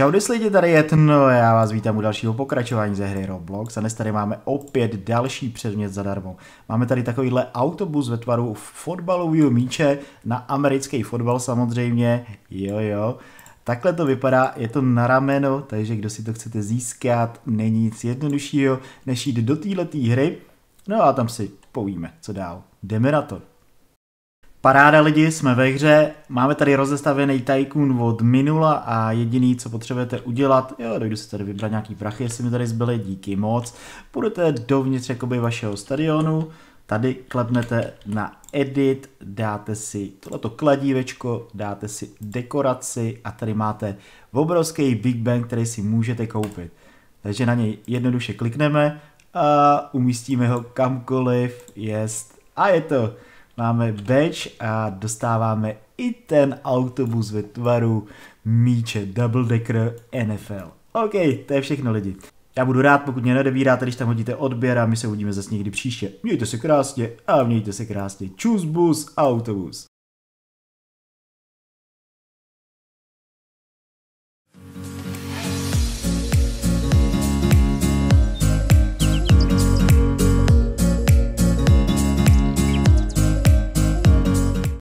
Čau, lidi, tady je no, já vás vítám u dalšího pokračování ze hry Roblox a dnes tady máme opět další předmět zadarmo. Máme tady takovýhle autobus ve tvaru fotbalového míče na americký fotbal samozřejmě, jo jo. Takhle to vypadá, je to na rameno, takže kdo si to chcete získat, není nic jednoduššího, než jít do této hry. No a tam si povíme, co dál. Jdeme na to. Paráda lidi, jsme ve hře, máme tady rozestavený Tycoon od minula a jediný, co potřebujete udělat, jo, dojdu si tady vybrat nějaký prachy, jestli mi tady zbyly, díky moc. Půjdete dovnitř jakoby vašeho stadionu, tady klepnete na edit, dáte si tohleto kladívečko, dáte si dekoraci a tady máte obrovský Big Bang, který si můžete koupit. Takže na něj jednoduše klikneme a umístíme ho kamkoliv jest a je to máme badge a dostáváme i ten autobus ve tvaru míče Double Decker NFL. OK, to je všechno lidi. Já budu rád, pokud mě nedobíráte, když tam hodíte odběr a my se uvidíme zase někdy příště. Mějte se krásně a mějte se krásně. Čus bus, autobus.